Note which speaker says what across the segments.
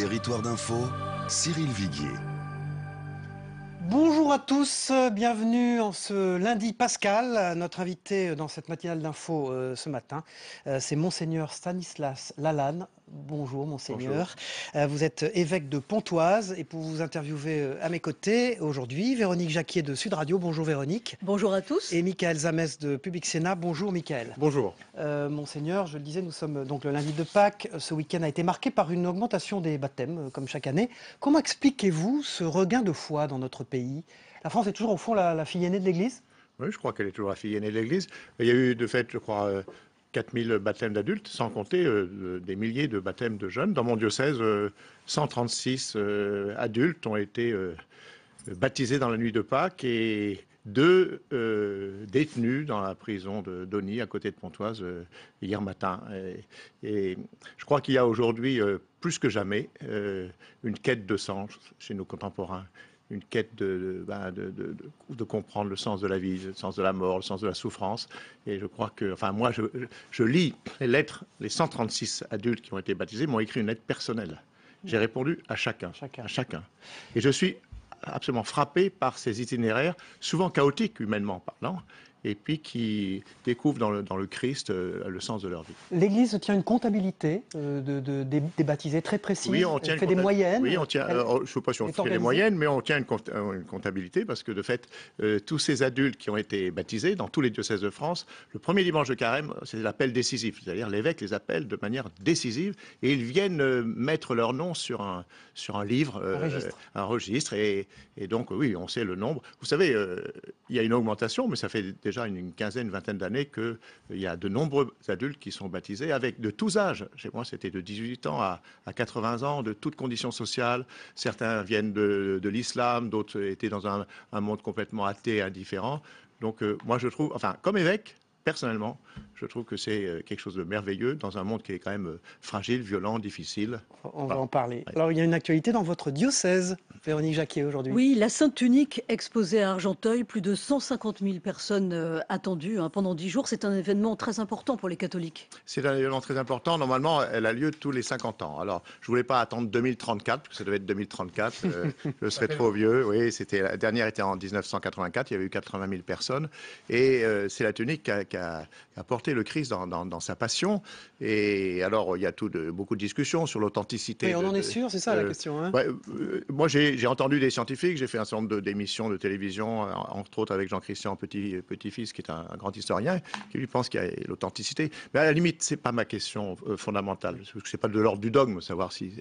Speaker 1: Territoire d'info, Cyril Viguier.
Speaker 2: Bonjour à tous, bienvenue en ce lundi pascal. Notre invité dans cette matinale d'info euh, ce matin, euh, c'est Monseigneur Stanislas Lalanne, Bonjour, monseigneur. Euh, vous êtes évêque de Pontoise et pour vous interviewer euh, à mes côtés aujourd'hui, Véronique Jacquier de Sud Radio. Bonjour Véronique. Bonjour à tous. Et Michael Zames de Public Sénat. Bonjour Michael. Bonjour. Euh, monseigneur, je le disais, nous sommes donc le lundi de Pâques. Ce week-end a été marqué par une augmentation des baptêmes, comme chaque année. Comment expliquez-vous ce regain de
Speaker 3: foi dans notre pays La France est toujours au fond la, la fille aînée de l'Église oui, je crois qu'elle est toujours la fille aînée de l'Église. Il y a eu, de fait, je crois, 4000 baptêmes d'adultes, sans compter euh, euh, des milliers de baptêmes de jeunes. Dans mon diocèse, 136 euh, adultes ont été baptisés dans la nuit de Pâques et deux détenus dans la prison de Donny, à côté de Pontoise, hier matin. Et, et je crois qu'il y a aujourd'hui, plus que jamais, une quête de sang chez nos contemporains une quête ben, de, de, comprendre le sens de la vie, le sens de la mort, le sens de la souffrance. Et je crois que, enfin, moi, je, lis les lettres, les 136 adultes qui ont été baptisés m'ont écrit une lettre personnelle. J'ai répondu à chacun, chacun, à chacun. Et je suis absolument frappé par ces itinéraires, souvent chaotiques humainement parlant, et puis qui découvrent dans le, Christ euh, le sens de leur vie.
Speaker 2: L'Église tient une comptabilité euh, de, des, baptisés très précise, oui, on tient fait des moyennes. Oui, on tient, je ne
Speaker 3: sais pas si on fait des moyennes, mais on tient euh, une, comptabilité parce que de fait, tous ces adultes qui ont été baptisés dans tous les diocèses de France, le premier dimanche de carême, c'est l'appel décisif, c'est-à-dire l'évêque les appelle de manière décisive et ils viennent mettre leur nom sur un, sur un livre, un registre, et, et, donc oui, on sait le nombre. Vous savez, il y a une augmentation, mais ça fait des déjà une, quinzaine, une vingtaine d'années qu'il euh, y a de nombreux adultes qui sont baptisés avec de tous âges. Chez moi, c'était de 18 ans à, 80 ans, de toutes conditions sociales. Certains viennent de, l'islam, d'autres étaient dans un, monde complètement athée, indifférent. Donc, euh, moi, je trouve, enfin, comme évêque, personnellement, je trouve que c'est euh, quelque chose de merveilleux dans un monde qui est quand même euh, fragile, violent, difficile. On va en parler.
Speaker 2: Alors, il y a une actualité dans votre diocèse, Véronique Jacquier, aujourd'hui. Oui,
Speaker 4: la Sainte Tunique, exposée à Argenteuil, plus de 150 000 personnes euh, attendues hein, pendant 10 jours. C'est un événement très important pour les catholiques.
Speaker 3: C'est un événement très important. Normalement, elle a lieu tous les 50 ans. Alors, je ne voulais pas attendre 2034, parce ça devait être 2034. je serais trop vieux. Oui, c'était, la dernière était en 1984. Il y avait eu 80 000 personnes. Et c'est la tunique qui qui a à porter le Christ dans, sa passion. Et alors, il y a tout beaucoup de discussions sur l'authenticité. Mais on en est sûr, c'est ça la euh, question. Hein. Euh, moi, j'ai entendu des scientifiques, j'ai fait un certain nombre d'émissions de, télévision, entre autres avec Jean-Christian Petit-Fils, qui est un, grand historien, qui lui pense qu'il y a l'authenticité. Mais à la limite, c'est pas ma question euh, fondamentale, parce c'est pas de l'ordre du dogme, savoir si.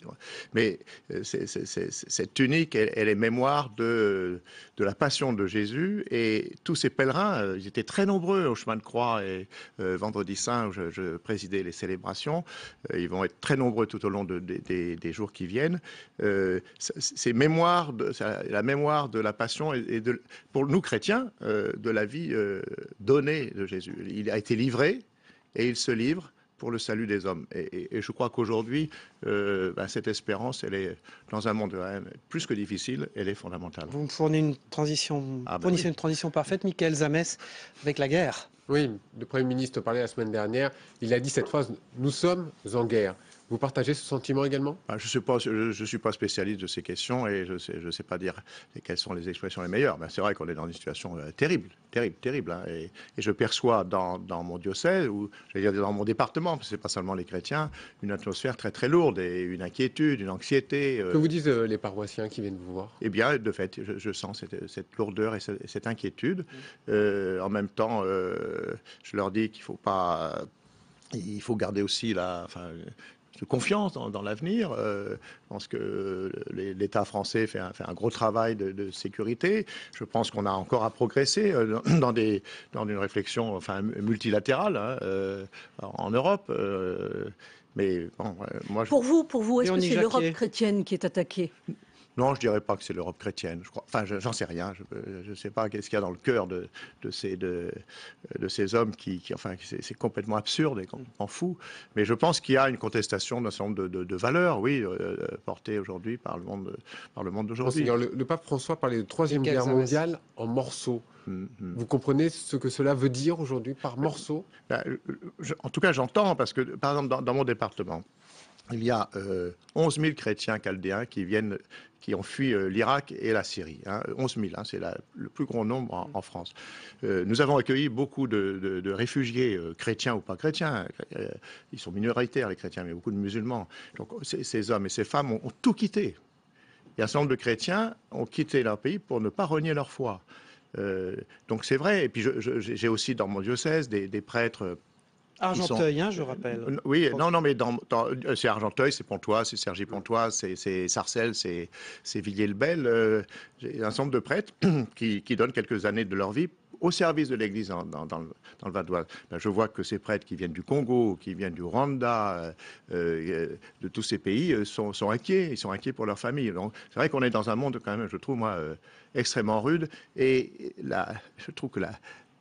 Speaker 3: Mais cette tunique, elle, elle, est mémoire de, de la passion de Jésus et tous ces pèlerins, ils étaient très nombreux au chemin de croix et euh, vendredi saint je, je, présidais les célébrations. Euh, ils vont être très nombreux tout au long des jours qui viennent. Euh, c'est la mémoire de la passion et, de, pour nous chrétiens, de la vie donnée de Jésus. Il a été livré et il se livre pour le salut des hommes. Et, je crois qu'aujourd'hui, ben, cette espérance, elle est dans un monde plus que difficile, elle est fondamentale.
Speaker 2: Vous me fournissez une transition, ah, ben une
Speaker 5: transition parfaite, Michael Zames, avec la guerre. Oui,
Speaker 3: le Premier ministre parlait la semaine dernière. Il a dit cette phrase Nous sommes en guerre. Vous partagez ce sentiment également bah, Je ne suis, pas, je, suis pas spécialiste de ces questions et je ne sais, je sais pas dire quelles sont les expressions les meilleures. Mais c'est vrai qu'on est dans une situation euh, terrible, terrible, terrible. Hein, et, je perçois dans, mon diocèse, ou veux dire dans mon département, parce que ce pas seulement les chrétiens, une atmosphère très très lourde et une inquiétude, une anxiété. Euh. que vous disent euh, les paroissiens qui viennent vous voir Eh bien, de fait, je, sens cette, lourdeur et cette, inquiétude. en même temps, je leur dis qu'il ne faut pas il faut garder aussi la, enfin, confiance dans, l'avenir. Euh, je pense que l'État français fait un, gros travail de, sécurité. Je pense qu'on a encore à progresser euh, dans, des, dans une réflexion enfin, multilatérale hein, euh, en Europe. Mais moi, Pour vous, pour vous est-ce que c'est l'Europe
Speaker 4: chrétienne qui est attaquée
Speaker 3: non, je dirais pas que c'est l'Europe chrétienne. Je crois. Enfin, j'en sais rien. Je ne sais pas qu'est-ce qu'il y a dans le cœur de, ces, de, de ces hommes qui, enfin, c'est complètement absurde et complètement fout. Mais je pense qu'il y a une contestation d'un certain nombre de, de valeurs, oui, euh, euh, portées aujourd'hui par le monde, par le monde d'aujourd'hui. Le, le, pape François parlait de troisième guerre mondiale
Speaker 5: en morceaux. Mm, mm. Vous comprenez ce que cela veut dire aujourd'hui
Speaker 3: par morceaux ben, En tout cas, j'entends parce que, par exemple, dans, dans mon département, il y a 11 euh, 000 chrétiens chaldéens qui viennent, qui ont fui euh, l'Irak et la Syrie. 11 hein. 000, hein, c'est le plus grand nombre en, France. Euh, nous avons accueilli beaucoup de, réfugiés, chrétiens ou pas chrétiens. ils sont minoritaires, les chrétiens, mais beaucoup de musulmans. Donc ces hommes et ces femmes ont, tout quitté. Et un certain nombre de chrétiens ont quitté leur pays pour ne pas renier leur foi. donc c'est vrai. Et puis j'ai aussi dans mon diocèse des prêtres
Speaker 2: Argenteuil, hein, je rappelle. Euh, oui, non,
Speaker 3: non, mais euh, c'est Argenteuil, c'est Pontoise, c'est Sergi Pontoise, c'est Sarcelles, c'est Villiers-le-Bel. Euh, un ensemble de prêtres qui, donnent quelques années de leur vie au service de l'Église dans, le Val d'Oise. Ben, je vois que ces prêtres qui viennent du Congo, qui viennent du Rwanda, de tous ces pays, sont, inquiets. Ils sont inquiets pour leur famille. Donc, c'est vrai qu'on est dans un monde quand même, je trouve moi, extrêmement rude. Et là, je trouve que la,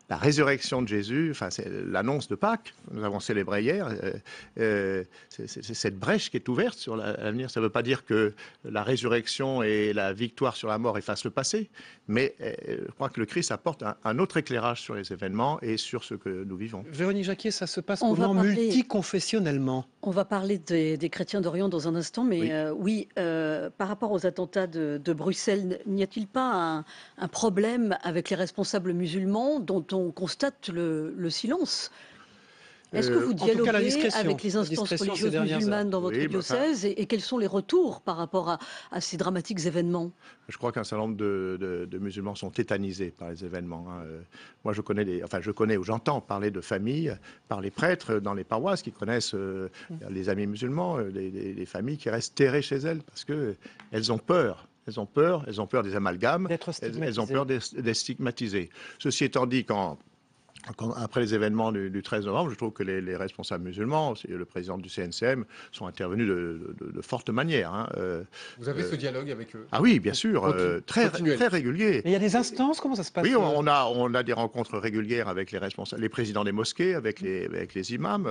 Speaker 3: la résurrection de Jésus, enfin c'est l'annonce de Pâques, nous avons célébré hier, euh, euh, c'est cette brèche qui est ouverte sur l'avenir. Ça ne veut pas dire que la résurrection et la victoire sur la mort effacent le passé, mais euh, je crois que le Christ apporte un, autre éclairage sur les événements et sur ce que nous vivons.
Speaker 2: Véronique Jacquier, ça se passe comment confessionnellement On va parler des, chrétiens
Speaker 4: d'Orient dans un instant, mais oui, par rapport aux attentats de, Bruxelles, n'y a-t-il pas un, un problème avec les responsables musulmans dont on on constate le, silence.
Speaker 3: Euh, Est-ce que vous dialoguez avec les instances religieuses musulmanes dans votre bah, diocèse
Speaker 4: et, quels sont les retours par rapport à, ces dramatiques événements
Speaker 3: Je crois qu'un certain nombre de, musulmans sont tétanisés par les événements. Hein. Euh, moi, je connais, les, enfin, je connais ou j'entends parler de familles par les prêtres dans les paroisses qui connaissent euh, mmh. les amis musulmans, les, familles qui restent terrées chez elles parce que elles ont peur elles ont peur, elles ont peur des amalgames, elles, ont peur d'être stigmatisées. Ceci étant dit, quand après les événements du, 13 novembre, je trouve que les, responsables musulmans, le président du CNCM, sont intervenus de, de, manières forte manière. Hein, euh, vous avez ce euh,
Speaker 5: dialogue avec eux
Speaker 3: Ah oui, bien sûr, euh, très, très
Speaker 5: régulier. il y a des instances, comment ça se
Speaker 3: passe Oui, on, a, on a des rencontres régulières avec les, responsables, les présidents des mosquées, avec les, avec les imams,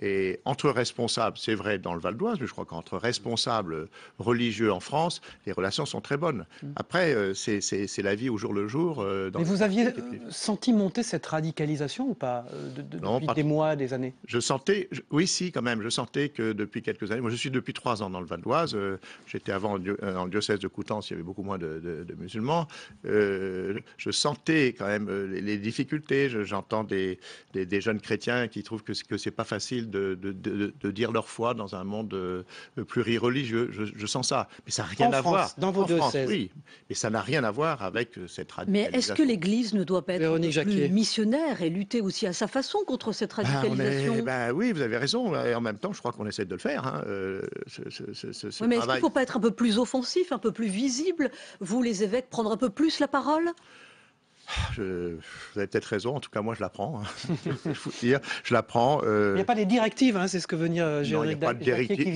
Speaker 3: et entre responsables, c'est vrai dans le Val d'Oise, mais je crois qu'entre responsables religieux en France, les relations sont très bonnes. Mm. Après, c'est la vie au jour le jour. Dans mais vous
Speaker 2: aviez senti monter cette radicalité ou pas euh,
Speaker 3: Depuis des mois, des années Je sentais, oui, si, quand même. Je sentais que depuis quelques années, moi je suis depuis trois ans dans le Val d'Oise. Euh, j'étais avant euh, en diocèse de Coutances, il y avait beaucoup moins de, musulmans. je sentais quand même les, difficultés. J'entends des, jeunes chrétiens qui trouvent que, ce c'est pas facile de, dire leur foi dans un monde plurireligieux. Je, je sens ça. Mais ça n'a rien à voir. Dans vos en diocèses. France, oui. Mais ça n'a rien à voir avec cette radicalisation. Mais est-ce que
Speaker 4: l'Église ne doit pas être plus missionnaire et lutter aussi à sa façon contre cette bah, radicalisation.
Speaker 3: Ben, oui, vous avez raison. Et en même temps, je crois qu'on essaie de le faire. Hein, euh, mais est-ce qu'il ne faut pas être
Speaker 4: un peu plus offensif, un peu plus visible Vous, les évêques, prendre un peu plus la parole
Speaker 3: je, vous avez peut-être raison, en tout cas moi je la prends. Hein. je je la prends. Euh. Il n'y a pas
Speaker 2: des directives,
Speaker 3: hein, c'est ce que venir Gérald euh,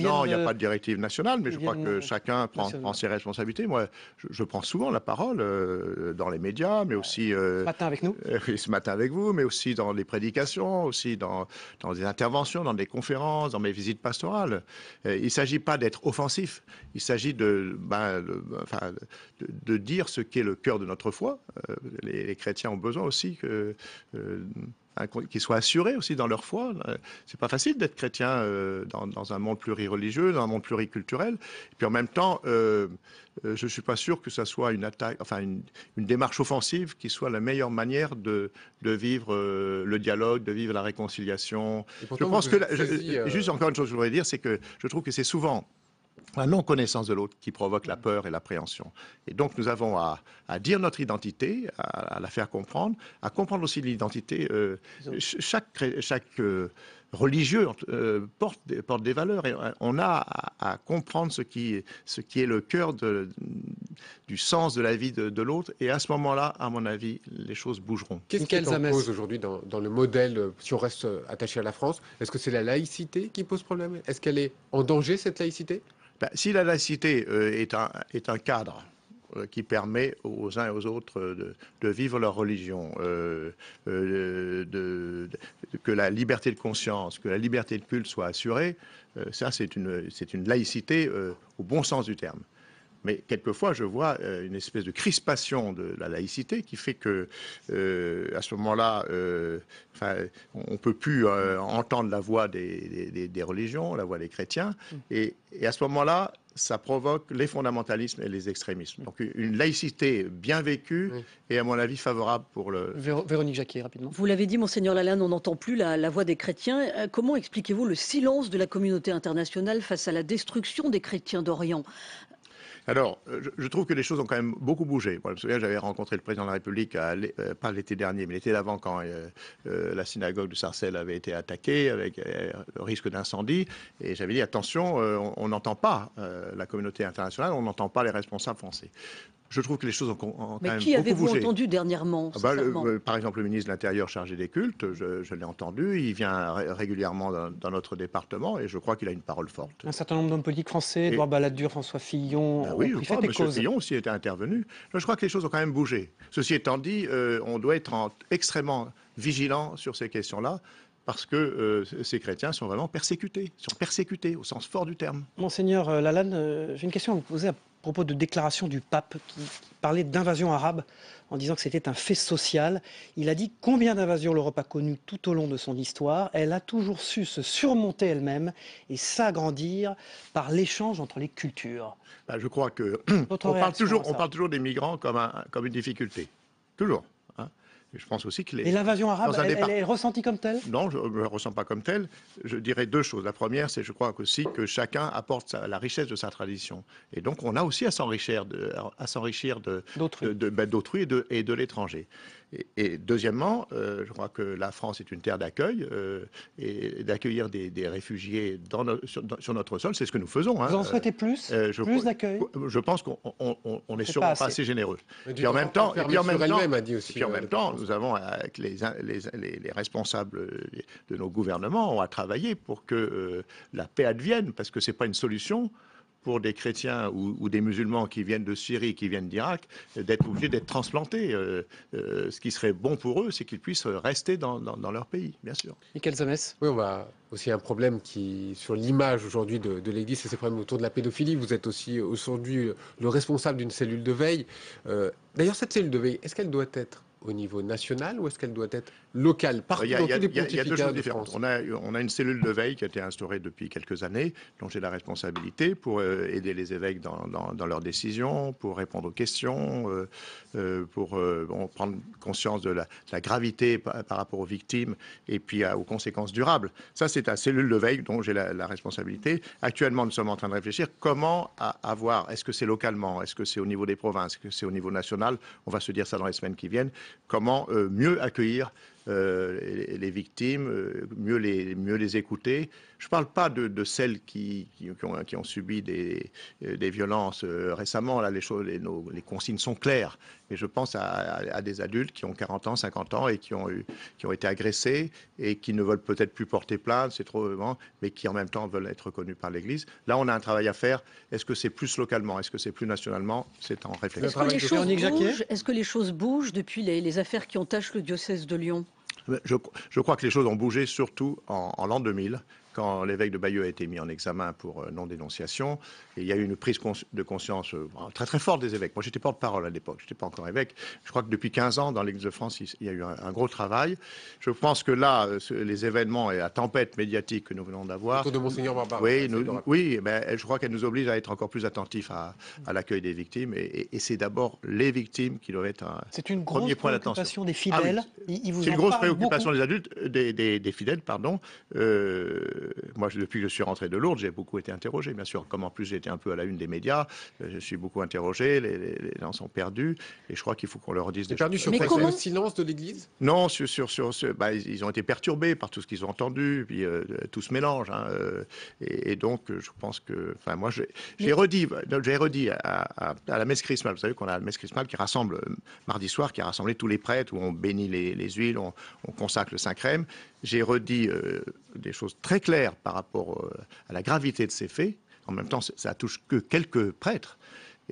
Speaker 3: Non, il n'y a, pas de directive nationale, mais je crois que chacun prend, ses responsabilités. Moi, je, prends souvent la parole euh, dans les médias, mais aussi. ce matin avec nous Ce matin avec vous, mais aussi dans les prédications, aussi dans, dans des interventions, dans des conférences, dans mes visites pastorales. il ne s'agit pas d'être offensif, il s'agit ben, de, de, dire ce qu'est le cœur de notre foi. Les, les, chrétiens ont besoin aussi euh, qu'ils soient assurés aussi dans leur foi. Euh, c'est pas facile d'être chrétien euh, dans, un monde plurireligieux, dans un monde pluriculturel. Et puis en même temps, je ne je suis pas sûr que ça soit une attaque, enfin une, démarche offensive qui soit la meilleure manière de, vivre le dialogue, de vivre la réconciliation. je pense que juste encore une chose que je voudrais dire, c'est que je trouve que c'est souvent la non-connaissance de l'autre qui provoque la peur et l'appréhension. Et donc nous avons à, dire notre identité, à, la faire comprendre, à comprendre aussi l'identité. Euh, chaque, chaque euh, religieux euh, porte portent, des valeurs. Et euh, on a à, comprendre ce qui, ce qui, est le cœur de, du sens de la vie de, l'autre. Et à ce moment-là, à mon avis, les choses bougeront. Qu'est-ce qu'elles amènent aujourd'hui dans, le modèle, euh, si on reste attaché à la France Est-ce que c'est la laïcité qui pose problème Est-ce qu'elle est en danger, cette laïcité ben, Si la laïcité est, un, est un cadre, euh, qui permet aux uns et aux autres euh, de, vivre leur religion, euh, que la liberté de conscience, que la liberté de culte soit assurée, ça c'est une laïcité au bon sens du terme. Mais quelquefois, je vois euh, une espèce de crispation de la laïcité qui fait que, euh, à ce moment-là, euh, on ne peut plus entendre la voix des, religions, la voix des chrétiens. Mm. Et, à ce moment-là, ça provoque les fondamentalismes et les extrémismes. Donc une laïcité bien vécue et à mon avis favorable pour le... Véronique Jacquier, rapidement.
Speaker 4: Vous l'avez dit, monseigneur Lalanne, on n'entend plus la, la, voix des chrétiens. Comment expliquez-vous le silence de la communauté internationale face à la destruction des chrétiens d'Orient
Speaker 3: alors, euh, je, trouve que les choses ont quand même beaucoup bougé. Moi, je me souviens, j'avais rencontré le président de la République, euh, pas l'été dernier, mais l'été d'avant, quand euh, la synagogue de Sarcelles avait été attaquée avec le risque d'incendie. Et j'avais dit, attention, on n'entend pas la communauté internationale, on n'entend pas les responsables français je trouve que les choses ont, Mais quand qui même beaucoup bougé. entendu
Speaker 4: dernièrement ah bah, euh,
Speaker 3: Par exemple, le ministre de l'Intérieur chargé des cultes, je, l'ai entendu. Il vient régulièrement dans, notre département et je crois qu'il a une parole forte. Un certain nombre d'hommes politiques français, Edouard Balladur, François Fillon, bah oui, je crois, M. Fillon aussi était intervenu. Je crois que les choses ont quand même bougé. Ceci étant dit, euh, on doit être extrêmement vigilant sur ces questions-là parce que euh, ces chrétiens sont vraiment persécutés, sont persécutés au sens fort du terme.
Speaker 2: Monseigneur Lalanne, j'ai une question à vous poser propos de déclaration du pape qui, parlait d'invasion arabe en disant que c'était un fait social. Il a dit combien d'invasions l'Europe a connues tout au long de son histoire. Elle a toujours su se surmonter elle-même et s'agrandir par l'échange entre les cultures. Bah, je crois
Speaker 3: que on parle, toujours, des migrants comme, un, comme une difficulté. Toujours je pense aussi que les. Et l'invasion arabe, elle, est ressentie comme telle Non, je ne me ressens pas comme telle. Je dirais deux choses. La première, c'est je crois aussi que chacun apporte la richesse de sa tradition. Et donc, on a aussi à s'enrichir de, à s'enrichir de, d'autrui. De, ben, et de, et de l'étranger. Et, deuxièmement, euh, je crois que la France est une terre d'accueil euh, et d'accueillir des, réfugiés dans sur, notre sol, c'est ce que nous faisons. Hein. Vous en souhaitez plus euh, je, Plus d'accueil Je pense qu'on n'est est, sûrement pas assez, généreux. Et en même temps, en nous avons, avec les, responsables de nos gouvernements, ont a travaillé pour que la paix advienne, parce que ce n'est pas une solution pour des chrétiens ou, des musulmans qui viennent de Syrie, qui viennent d'Irak, d'être obligés d'être transplantés. Euh, euh, ce qui serait bon pour eux, c'est qu'ils puissent rester dans, leur pays, bien sûr. Michael Zanès Oui, on a
Speaker 5: aussi un problème qui, sur l'image aujourd'hui de, l'Église, c'est ces problème autour de la pédophilie. Vous êtes aussi aujourd'hui le responsable d'une cellule de veille. Euh, d'ailleurs, cette cellule de veille, est-ce qu'elle doit être au niveau national ou est-ce qu'elle doit être locale partout il deux choses différentes. On
Speaker 3: a, une cellule de veille qui a été instaurée depuis quelques années, dont j'ai la responsabilité pour euh, aider les évêques dans, leurs décisions, pour répondre aux questions, euh, euh, pour prendre conscience de la, gravité par, rapport aux victimes et puis aux conséquences durables. Ça, c'est la cellule de veille dont j'ai la, responsabilité. Actuellement, nous sommes en train de réfléchir comment avoir, est-ce que c'est localement, est-ce que c'est au niveau des provinces, est-ce que c'est au niveau national On va se dire ça dans les semaines qui viennent comment euh, mieux accueillir euh, les victimes, euh, mieux les, mieux les écouter. Je ne parle pas de, celles qui, qui, ont, subi des, euh, des violences récemment. Là, les, choses, les, les consignes sont claires. Mais je pense à, des adultes qui ont 40 ans, 50 ans et qui ont, eu, qui ont été agressés et qui ne veulent peut-être plus porter plainte, c'est trop, mais qui en même temps veulent être reconnus par l'Église. Là, on a un travail à faire. Est-ce que c'est plus localement Est-ce que c'est plus nationalement C'est en réflexion. Est-ce
Speaker 4: que, les choses bougent, depuis les, affaires qui ont le diocèse de Lyon
Speaker 3: je, crois que les choses ont bougé, surtout en, en l'an 2000 quand l'évêque de Bayeux a été mis en examen pour euh, non-dénonciation, il y a eu une prise de conscience euh, très très forte des évêques. Moi, j'étais porte-parole à l'époque, je n'étais pas encore évêque. Je crois que depuis 15 ans, dans l'Église de France, il y a eu un, gros travail. Je pense que là, euh, les événements et la tempête médiatique que nous venons d'avoir... Oui, mais oui je crois qu'elle nous oblige à être encore plus attentifs à, l'accueil des victimes. Et, c'est d'abord les victimes qui doivent être un C'est une grosse préoccupation des ah fidèles. C'est une grosse préoccupation des adultes, des, fidèles, pardon. Euh, moi, depuis que je suis rentré de Lourdes, j'ai beaucoup été interrogé, bien sûr. Comme en plus j'étais un peu à la une des médias, euh, je suis beaucoup interrogé, les, gens sont perdus, et je crois qu'il faut qu'on leur dise des perdu Sur le
Speaker 5: silence de l'Église
Speaker 3: Non, sur, sur, sur, bah, ils ont été perturbés par tout ce qu'ils ont entendu, puis euh, tout se mélange. Hein, et, donc, je pense que, enfin, moi, j'ai redit, j'ai redit à, la messe chrismale. Vous savez qu'on a la messe chrismale qui rassemble mardi soir, qui a rassemblé tous les prêtres, où on bénit les, huiles, on, consacre le Saint-Crème. J'ai redit des choses très claires par rapport euh, à la gravité de ces faits. En même temps, ça touche que quelques prêtres.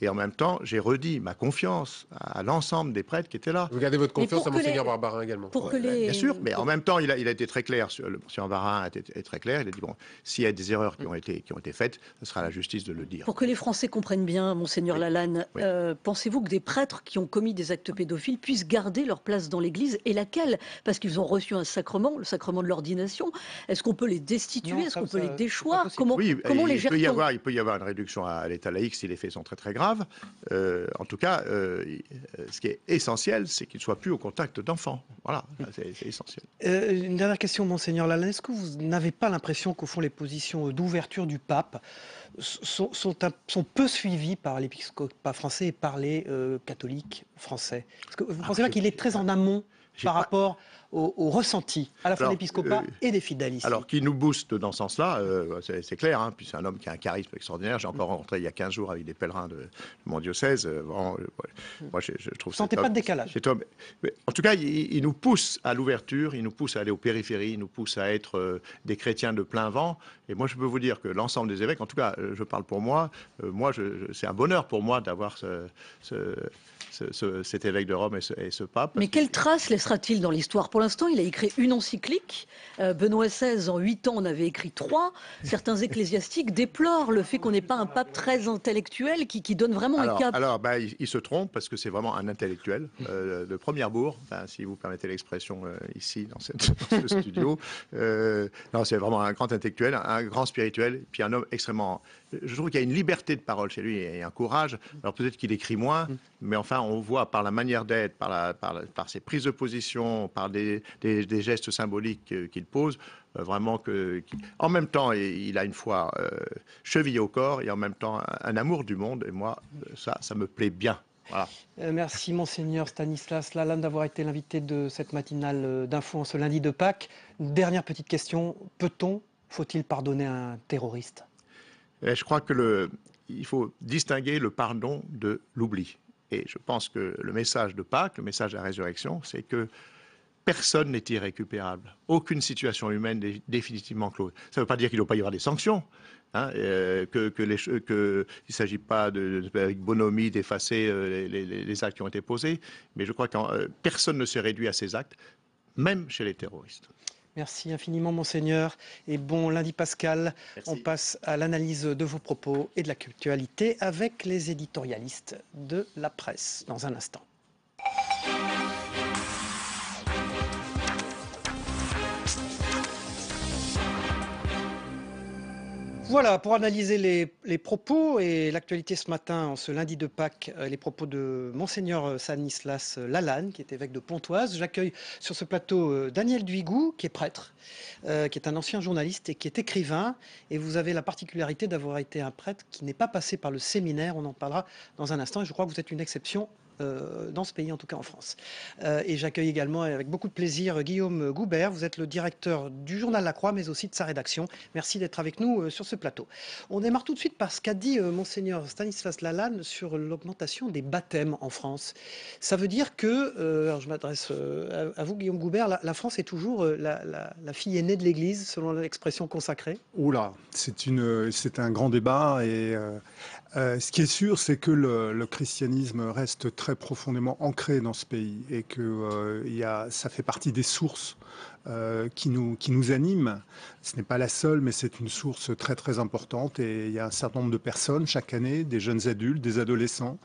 Speaker 3: Et en même temps, j'ai redit ma confiance à, l'ensemble des prêtres qui étaient là. Vous gardez votre confiance à Monseigneur Barbarin également. Pour que les... Bien sûr, mais en même temps, il a, il a été très clair. Sur, le Monseigneur Barbarin a été très clair. Il a dit bon, s'il y a des erreurs qui ont été, qui ont été faites, ce sera à la justice de le dire.
Speaker 4: Pour que les Français comprennent bien, Monseigneur lalane Lalanne, euh, pensez-vous que des prêtres qui ont commis des actes pédophiles puissent garder leur place dans l'Église et laquelle Parce qu'ils ont reçu un sacrement, le sacrement de l'ordination. Est-ce qu'on peut les destituer Est-ce qu'on peut les déchoir Comment, oui, comment les gère il
Speaker 3: peut y avoir une réduction à l'état laïque si les faits sont très très graves grave. Euh, en tout cas, euh, euh, ce qui est essentiel, c'est qu'il ne soit plus au contact d'enfants. Voilà, c'est essentiel.
Speaker 2: une dernière question, Monseigneur Lalanne. Est-ce que vous n'avez pas l'impression qu'au fond, les positions d'ouverture du pape sont, sont, peu suivies par l'épiscopat français et par les catholiques français Est-ce que vous pensez pas qu'il est très en amont par rapport aux ressentis, à la fois alors, euh, et des fidélistes. Alors,
Speaker 3: qui nous booste dans ce sens-là, euh, c'est clair, hein, puis c'est un homme qui a un charisme extraordinaire. J'ai encore rencontré il y a 15 jours avec des pèlerins de, mon diocèse. Euh, hmm. moi, je, je trouve ça. sentez pas de décalage homme, En tout cas, il, nous pousse à l'ouverture, il nous pousse à aller aux périphéries, il nous pousse à être des chrétiens de plein vent. Et moi, je peux vous dire que l'ensemble des évêques, en tout cas, je parle pour moi, moi, c'est un bonheur pour moi d'avoir ce cet évêque de Rome et ce, pape. Mais quelle
Speaker 4: trace laissera-t-il dans l'histoire Pour l'instant, il a écrit une encyclique. Euh, Benoît XVI, en huit ans, en avait écrit trois. Certains ecclésiastiques déplorent le fait qu'on n'ait pas un pape très intellectuel qui, donne vraiment un cap. Alors,
Speaker 3: ben, il, se trompe parce que c'est vraiment un intellectuel euh, de première bourre, ben, si vous permettez l'expression euh, ici dans, cette, ce studio. non, c'est vraiment un grand intellectuel, un grand spirituel, puis un homme extrêmement je trouve qu'il y a une liberté de parole chez lui et un courage. Alors peut-être qu'il écrit moins, mm. mais enfin, on voit par la manière d'être, par, ses prises de position, par des, gestes symboliques qu'il pose, euh, vraiment que, en même temps, il a une foi euh, cheville au corps et en même temps un, amour du monde. Et moi, ça, ça me plaît bien. Euh, merci
Speaker 2: Monseigneur Stanislas Lalanne d'avoir été l'invité de cette matinale d'info en ce lundi de Pâques. Dernière petite question, peut-on, faut-il pardonner un terroriste
Speaker 3: je crois qu'il faut distinguer le pardon de l'oubli. Et je pense que le message de Pâques, le message de la résurrection, c'est que personne n'est irrécupérable. Aucune situation humaine n'est définitivement close. Ça ne veut pas dire qu'il ne doit pas y avoir des sanctions, qu'il hein, euh, que, ne s'agit pas de, avec bonhomie d'effacer euh, les, actes qui ont été posés, mais je crois que euh, personne ne se réduit à ces actes, même chez les terroristes.
Speaker 2: Merci infiniment, Monseigneur. Et bon lundi pascal. On passe à l'analyse de vos propos et de la culturalité avec les éditorialistes de la presse dans un instant. Voilà, pour analyser les, propos et l'actualité ce matin, en ce lundi de Pâques, euh, les propos de Monseigneur euh, Sanislas euh, Lalanne, qui est évêque de Pontoise. J'accueille sur ce plateau Daniel Duigou, qui est prêtre, qui est un ancien journaliste et qui est écrivain. Et vous avez la particularité d'avoir été un prêtre qui n'est pas passé par le séminaire. On en parlera dans un instant. je crois que vous êtes une exception euh, dans ce pays, en tout cas en France. Euh, et j'accueille également avec beaucoup de plaisir euh, Guillaume Goubert. Vous êtes le directeur du journal La Croix, mais aussi de sa rédaction. Merci d'être avec nous sur ce plateau. On démarre tout de suite par ce qu'a dit monseigneur Stanislas Lalanne sur l'augmentation des baptêmes en France. Ça veut dire que, alors je m'adresse à, vous Guillaume Goubert, la, France est toujours la, fille aînée de l'Église, selon l'expression consacrée
Speaker 5: Oula, c'est un grand débat et euh, ce qui est sûr, c'est que le, christianisme reste très profondément ancré dans ce pays et que euh, ça fait partie des sources euh, qui, nous, qui nous animent. Ce n'est pas la seule, mais c'est une source très très importante et il y a un certain nombre de personnes chaque année, des jeunes adultes, des adolescents,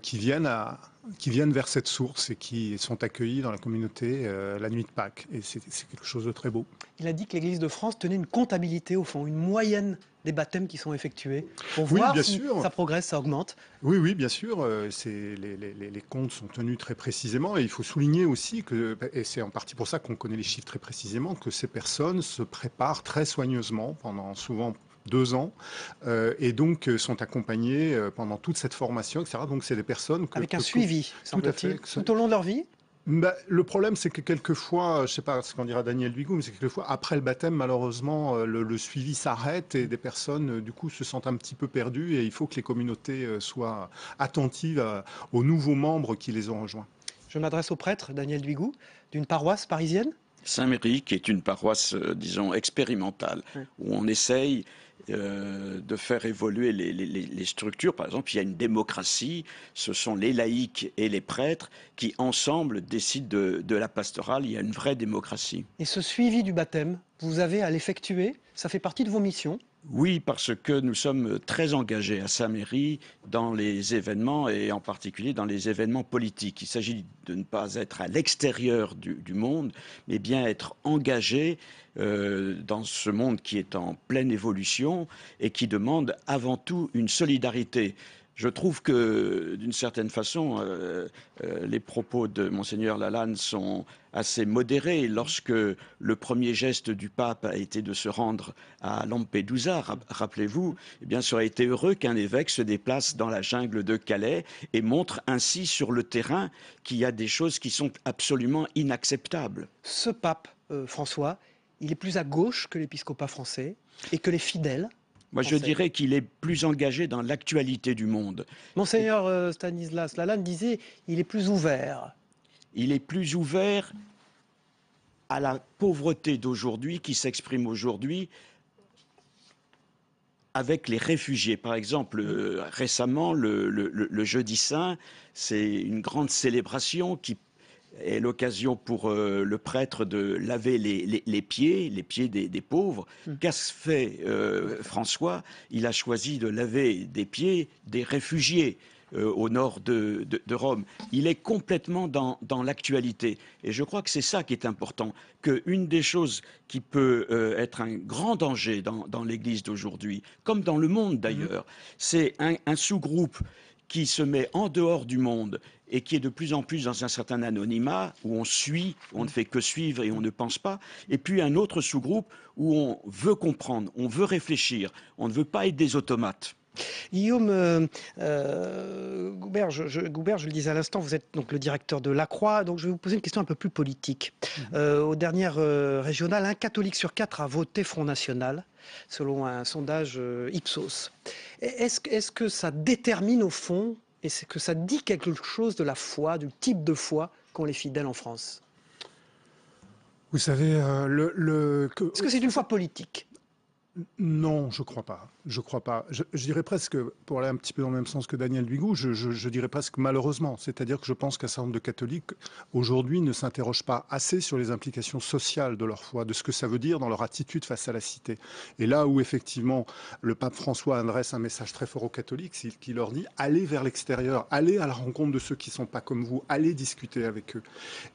Speaker 5: qui viennent à, qui viennent vers cette source et qui sont accueillis dans la communauté euh, la nuit de Pâques. Et c'est quelque chose de très beau.
Speaker 2: Il a dit que l'Église de France tenait une comptabilité, au fond, une moyenne des baptêmes qui sont effectués pour oui, voir bien si sûr. ça
Speaker 5: progresse, ça augmente Oui, oui, bien sûr. Euh, les, les, les, comptes sont tenus très précisément et il faut souligner aussi que, et c'est en partie pour ça qu'on connaît les chiffres très précisément, que ces personnes se préparent très soigneusement pendant souvent deux ans, euh, et donc euh, sont accompagnés euh, pendant toute cette formation, etc. Donc c'est des personnes avec un suivi, tout, au long de leur vie. Bah, le problème, c'est que quelquefois, je ne sais pas ce qu'en dira Daniel Duigou, mais c'est quelquefois, après le baptême, malheureusement, le, suivi s'arrête et des personnes, du coup, se sentent un petit peu perdues et il faut que les communautés soient attentives aux nouveaux membres qui les ont rejoints. Je m'adresse au prêtre Daniel Duigou d'une paroisse parisienne.
Speaker 1: Saint-Méry, qui est une paroisse, disons, expérimentale, où on essaye euh, de faire évoluer les, structures. Par exemple, il y a une démocratie, ce sont les laïcs et les prêtres qui, ensemble, décident de la pastorale. Il y a une vraie démocratie.
Speaker 2: Et ce suivi du baptême, vous avez à l'effectuer, ça fait partie de vos missions
Speaker 1: oui, parce que nous sommes très engagés à saint mairie dans les événements et en particulier dans les événements politiques. Il s'agit de ne pas être à l'extérieur du, monde, mais bien être engagé euh, dans ce monde qui est en pleine évolution et qui demande avant tout une solidarité. Je trouve que, d'une certaine façon, euh, euh, les propos de monseigneur Lalanne sont assez modérés. Lorsque le premier geste du pape a été de se rendre à Lampedusa, rappelez-vous, eh bien, ça aurait été heureux qu'un évêque se déplace dans la jungle de Calais et montre ainsi sur le terrain qu'il y a des choses qui sont absolument inacceptables.
Speaker 2: Ce pape, euh, François, il est plus à gauche que l'épiscopat français et que les fidèles
Speaker 1: moi, je dirais qu'il est plus engagé dans l'actualité du monde.
Speaker 2: Monseigneur euh, Stanislas Lalanne disait il est
Speaker 1: plus ouvert. Il est plus ouvert à la pauvreté d'aujourd'hui qui s'exprime aujourd'hui avec les réfugiés. Par exemple, euh, récemment, le, le Jeudi Saint, c'est une grande célébration qui est l'occasion pour euh, le prêtre de laver les, pieds, les pieds des, pauvres. Mmh. qua fait euh, François Il a choisi de laver des pieds des réfugiés. Euh, au nord de, Rome. Il est complètement dans, dans l'actualité. Et je crois que c'est ça qui est important, qu'une des choses qui peut être un grand danger dans, l'Église d'aujourd'hui, comme dans le monde d'ailleurs, mmh. c'est un, un sous-groupe qui se met en dehors du monde et qui est de plus en plus dans un certain anonymat, où on suit, on ne fait que suivre et on ne pense pas, et puis un autre sous-groupe où on veut comprendre, on veut réfléchir, on ne veut pas être des automates.
Speaker 2: Guillaume euh, euh, Goubert, je, le disais à l'instant, vous êtes donc le directeur de La Croix, donc je vais vous poser une question un peu plus politique. Mm-hmm. Euh, aux dernières régionales, un catholique sur quatre a voté Front National, selon un sondage Ipsos. Est-ce que ça détermine au fond, et c'est que ça dit quelque chose de la foi, du type de foi qu'ont les fidèles en France
Speaker 5: vous savez, le. le... Est-ce que c'est une foi politique non, je crois pas. Je crois pas. Je, dirais presque, pour aller un petit peu dans le même sens que Daniel Duigou, je, dirais presque malheureusement. C'est-à-dire que je pense qu'un certain nombre de catholiques aujourd'hui ne s'interrogent pas assez sur les implications sociales de leur foi, de ce que ça veut dire dans leur attitude face à la cité. Et là où effectivement le pape François adresse un message très fort aux catholiques, c'est qu'il leur dit allez vers l'extérieur, allez à la rencontre de ceux qui ne sont pas comme vous, allez discuter avec eux.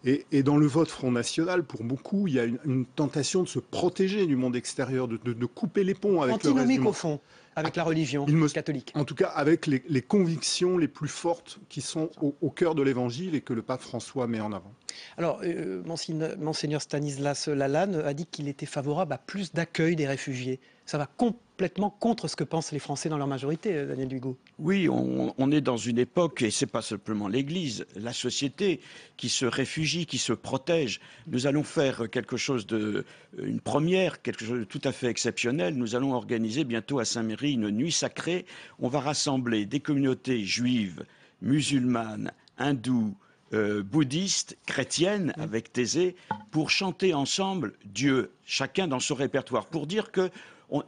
Speaker 5: Et, dans le vote Front National, pour beaucoup, il y a une, tentation de se protéger du monde extérieur, de, ne de couper les avec Antinomique au fond, avec la religion catholique. En tout cas, avec les, convictions les plus fortes qui sont au, cœur de l'Évangile et que le pape François met en avant.
Speaker 2: Alors, euh, Monseigneur Stanislas Lalanne a dit qu'il était favorable à plus d'accueil des réfugiés ça va complètement contre ce que pensent les Français dans leur majorité, euh, Daniel Hugo.
Speaker 1: Oui, on, est dans une époque, et c'est pas simplement l'Église, la société qui se réfugie, qui se protège. Nous allons faire quelque chose de, une première, quelque chose de tout à fait exceptionnel. Nous allons organiser bientôt à Saint-Méry une nuit sacrée. On va rassembler des communautés juives, musulmanes, hindous, euh, bouddhistes, chrétiennes, mm. avec Thésée, pour chanter ensemble Dieu, chacun dans son répertoire, pour dire que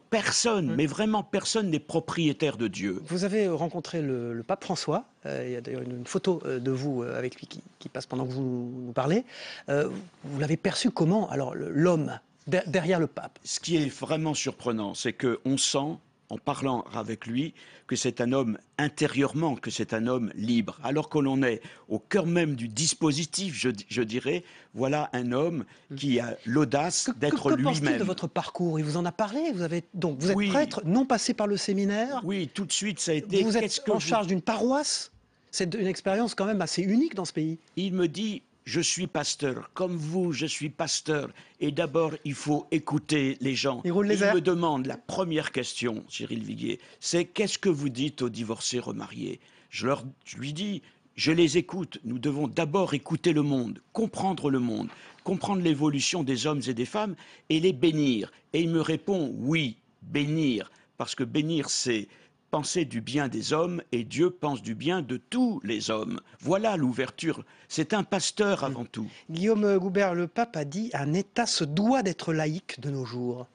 Speaker 1: personne, mm. mais vraiment personne n'est propriétaire de Dieu.
Speaker 2: Vous avez rencontré le, pape François. Euh, il y a d'ailleurs une, photo euh, de vous euh, avec lui qui, passe pendant que vous nous parlez. vous l'avez perçu comment Alors l'homme derrière le pape.
Speaker 1: Ce qui est vraiment surprenant, c'est que on sent en parlant avec lui que c'est un homme intérieurement, que c'est un homme libre. Alors que l'on est au cœur même du dispositif, je, dirais, voilà un homme qui a l'audace d'être lui-même. Que, pensez que de
Speaker 2: votre parcours Il vous en a parlé. Vous avez donc vous êtes prêtre, non passé par le séminaire. Oui, tout de suite ça a été. Vous êtes en charge d'une paroisse. C'est une expérience quand même assez unique dans
Speaker 1: ce pays. Il me dit je suis pasteur, comme vous, je suis pasteur. Et d'abord, il faut écouter les gens. Il me demande la première question, Cyril Viguier, c'est qu'est-ce que vous dites aux divorcés remariés je, leur, je lui dis, je les écoute. Nous devons d'abord écouter le monde, comprendre le monde, comprendre l'évolution des hommes et des femmes et les bénir. Et il me répond, oui, bénir, parce que bénir, c'est Pensez du bien des hommes et Dieu pense du bien de tous les hommes. Voilà l'ouverture. C'est un pasteur mm. avant
Speaker 2: tout. Guillaume Goubert, le pape a dit un État se doit d'être laïque de nos jours.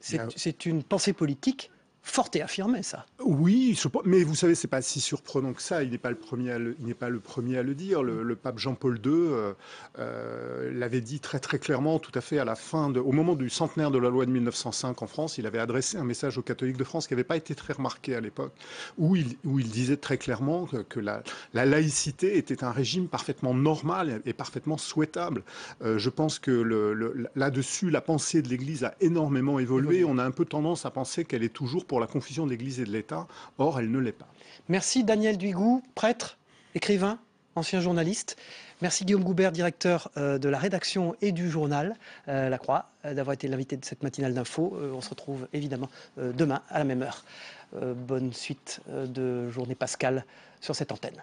Speaker 2: C'est une pensée politique fort et affirmé, ça.
Speaker 5: Oui, mais vous savez, ce n'est pas si surprenant que ça. Il n'est pas le premier, à le, pas le premier à le dire. Le, pape Jean-Paul II euh, euh, l'avait dit très très clairement, tout à fait à la fin, au moment du centenaire de la loi de 1905 en France, il avait adressé un message aux catholiques de France qui n'avait pas été très remarqué à l'époque, où il, disait très clairement que, la, laïcité était un régime parfaitement normal et parfaitement souhaitable. Euh, je pense que là-dessus, la pensée de l'Église a énormément évolué. On a un peu tendance à penser qu'elle est toujours pour la confusion de l'Église et de l'État. Or, elle ne l'est pas. Merci Daniel Duigou, prêtre, écrivain, ancien journaliste.
Speaker 2: Merci Guillaume Goubert, directeur euh, de la rédaction et du journal euh, La Croix, euh, d'avoir été l'invité de cette matinale d'info. on se retrouve évidemment demain à la même heure. bonne suite de journée pascale sur cette antenne.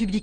Speaker 2: Public